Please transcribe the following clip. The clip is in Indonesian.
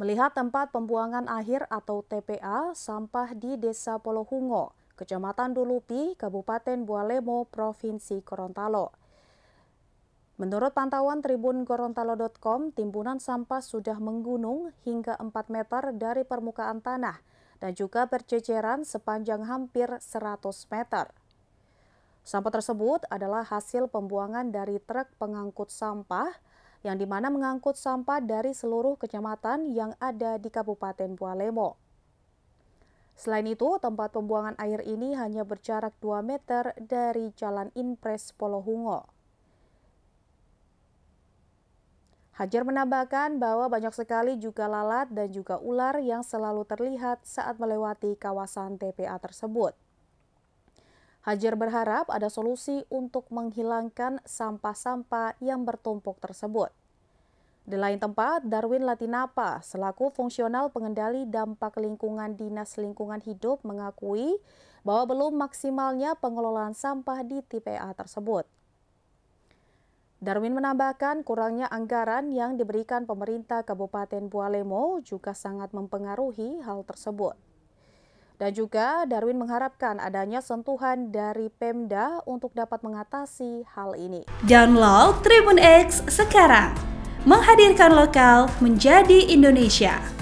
melihat tempat pembuangan akhir atau TPA sampah di Desa Polohungo, Kecamatan Dulupi, Kabupaten Bualemo, Provinsi Gorontalo. Menurut pantauan Tribun Gorontalo.com, timbunan sampah sudah menggunung hingga 4 meter dari permukaan tanah dan juga berceceran sepanjang hampir 100 meter. Sampah tersebut adalah hasil pembuangan dari truk pengangkut sampah yang dimana mengangkut sampah dari seluruh kecamatan yang ada di Kabupaten Bualemo. Selain itu, tempat pembuangan air ini hanya berjarak 2 meter dari Jalan Impres Polohungo. Hajar menambahkan bahwa banyak sekali juga lalat dan juga ular yang selalu terlihat saat melewati kawasan TPA tersebut. Hajar berharap ada solusi untuk menghilangkan sampah-sampah yang bertumpuk tersebut. Di lain tempat, Darwin Latinapa, selaku fungsional pengendali dampak lingkungan Dinas Lingkungan Hidup mengakui bahwa belum maksimalnya pengelolaan sampah di TPA tersebut. Darwin menambahkan kurangnya anggaran yang diberikan pemerintah Kabupaten Bualemo juga sangat mempengaruhi hal tersebut. Dan juga Darwin mengharapkan adanya sentuhan dari Pemda untuk dapat mengatasi hal ini. Download Tribun X sekarang, menghadirkan lokal menjadi Indonesia.